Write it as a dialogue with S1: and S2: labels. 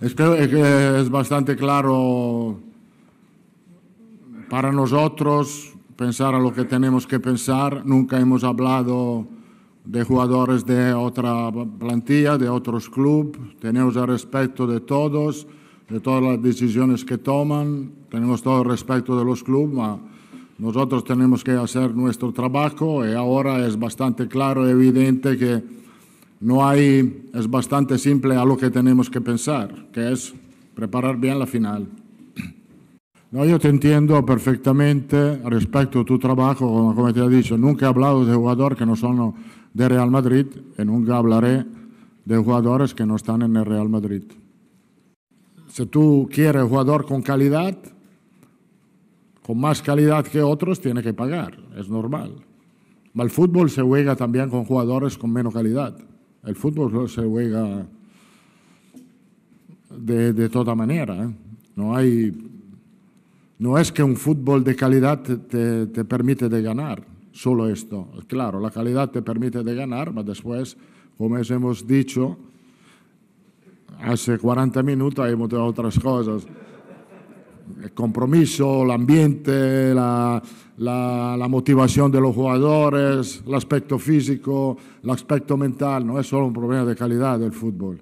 S1: Es que es bastante claro para nosotros pensar a lo que tenemos que pensar. Nunca hemos hablado de jugadores de otra plantilla, de otros clubes. Tenemos el respeto de todos, de todas las decisiones que toman. Tenemos todo el respeto de los clubes, nosotros tenemos que hacer nuestro trabajo y ahora es bastante claro y evidente que no hay, es bastante simple a lo que tenemos que pensar, que es preparar bien la final. No, yo te entiendo perfectamente respecto a tu trabajo, como, te he dicho, nunca he hablado de jugadores que no son de Real Madrid y nunca hablaré de jugadores que no están en el Real Madrid. Si tú quieres jugador con calidad, con más calidad que otros, tiene que pagar, es normal. Pero el fútbol se juega también con jugadores con menos calidad. El fútbol se juega de, toda manera. ¿eh? No hay no es que un fútbol de calidad te, te, permite de ganar, solo esto. Claro, la calidad te permite de ganar, pero después, como hemos dicho, hace 40 minutos hemos otras cosas el compromiso, el ambiente, la, la, motivación de los jugadores, el aspecto físico, el aspecto mental. No es solo un problema de calidad del fútbol.